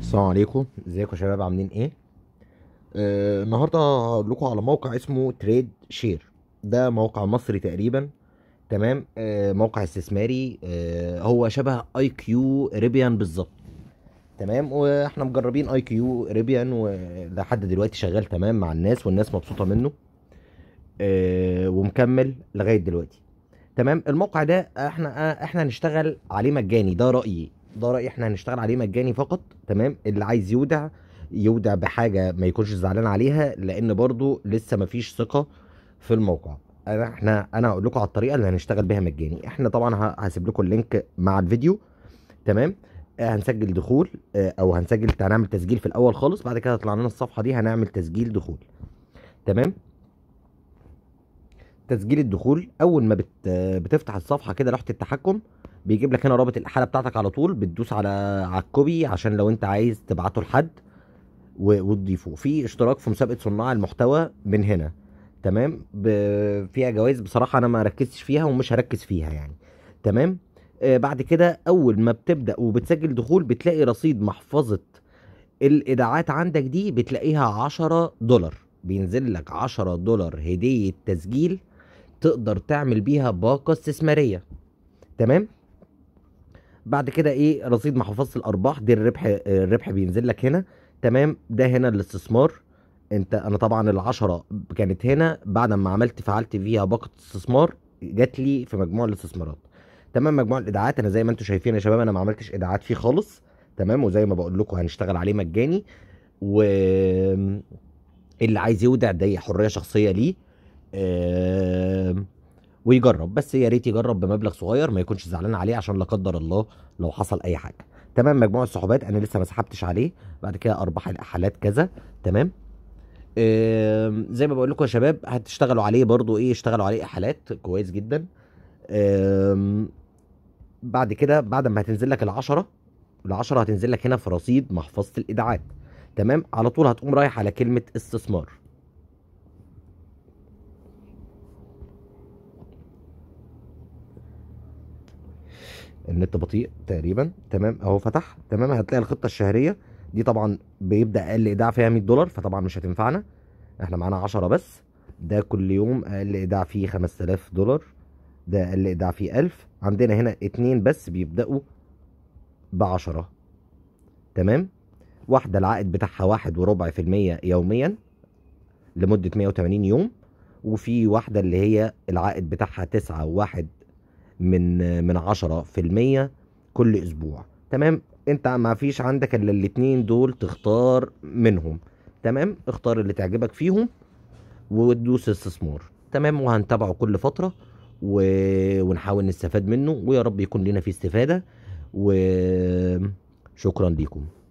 السلام عليكم ازيكم يا شباب عاملين ايه آه النهارده هقول لكم على موقع اسمه تريد شير ده موقع مصري تقريبا تمام آه موقع استثماري آه هو شبه اي كيو ريبيان بالظبط تمام واحنا مجربين اي كيو ريبيان ولحد دلوقتي شغال تمام مع الناس والناس مبسوطه منه آه ومكمل لغايه دلوقتي تمام الموقع ده احنا آه، احنا هنشتغل عليه مجاني ده رايي ده رايي احنا هنشتغل عليه مجاني فقط تمام اللي عايز يودع يودع بحاجه ما يكونش زعلان عليها لان برضو لسه ما فيش ثقه في الموقع أنا احنا انا هقول لكم على الطريقه اللي هنشتغل بيها مجاني احنا طبعا هسيب لكم اللينك مع الفيديو تمام آه، هنسجل دخول آه، او هنسجل هنعمل تسجيل في الاول خالص بعد كده هتطلع لنا الصفحه دي هنعمل تسجيل دخول تمام تسجيل الدخول اول ما آه، بتفتح الصفحه كده لوحه التحكم بيجيب لك هنا رابط الحاله بتاعتك على طول بتدوس على على الكوبي عشان لو انت عايز تبعته لحد وتضيفه في اشتراك في مسابقه صناع المحتوى من هنا تمام فيها جوائز بصراحه انا ما ركزتش فيها ومش هركز فيها يعني تمام آه بعد كده اول ما بتبدا وبتسجل دخول بتلاقي رصيد محفظه الايداعات عندك دي بتلاقيها 10 دولار بينزل لك 10 دولار هديه تسجيل تقدر تعمل بيها باقه استثماريه تمام بعد كده ايه رصيد محفظه الارباح دي الربح الربح بينزل لك هنا تمام ده هنا الاستثمار انت انا طبعا العشرة كانت هنا بعد ما عملت فعلت فيها باقه استثمار جات لي في مجموع الاستثمارات تمام مجموع الادعاءات انا زي ما انتم شايفين يا شباب انا ما عملتش ادعاءات فيه خالص تمام وزي ما بقول لكم هنشتغل عليه مجاني و اللي عايز يودع دي حريه شخصيه ليه آه... ويجرب بس يا ريت يجرب بمبلغ صغير ما يكونش زعلان عليه عشان لا قدر الله لو حصل اي حاجه تمام مجموع السحوبات انا لسه ما سحبتش عليه بعد كده ارباح الاحالات كذا تمام إيه زي ما بقول لكم يا شباب هتشتغلوا عليه برضو ايه اشتغلوا عليه احالات كويس جدا إيه بعد كده بعد ما هتنزل لك العشرة العشرة هتنزل لك هنا في رصيد محفظة الادعاء تمام على طول هتقوم رايح على كلمة استثمار النت بطيء تقريبا تمام اهو فتح تمام هتلاقي الخطه الشهريه دي طبعا بيبدا اقل ايداع فيها 100 دولار فطبعا مش هتنفعنا احنا معانا 10 بس ده كل يوم اقل ايداع فيه 5000 دولار ده اقل ايداع فيه 1000 عندنا هنا اثنين بس بيبداوا ب 10 تمام واحده العائد بتاعها 1.4% يوميا لمده 180 يوم وفي واحده اللي هي العائد بتاعها من من 10% كل اسبوع تمام انت ما فيش عندك الا الاثنين دول تختار منهم تمام اختار اللي تعجبك فيهم وتدوس استثمار تمام وهنتابعه كل فتره و... ونحاول نستفاد منه ويا رب يكون لنا فيه استفاده وشكرا ليكم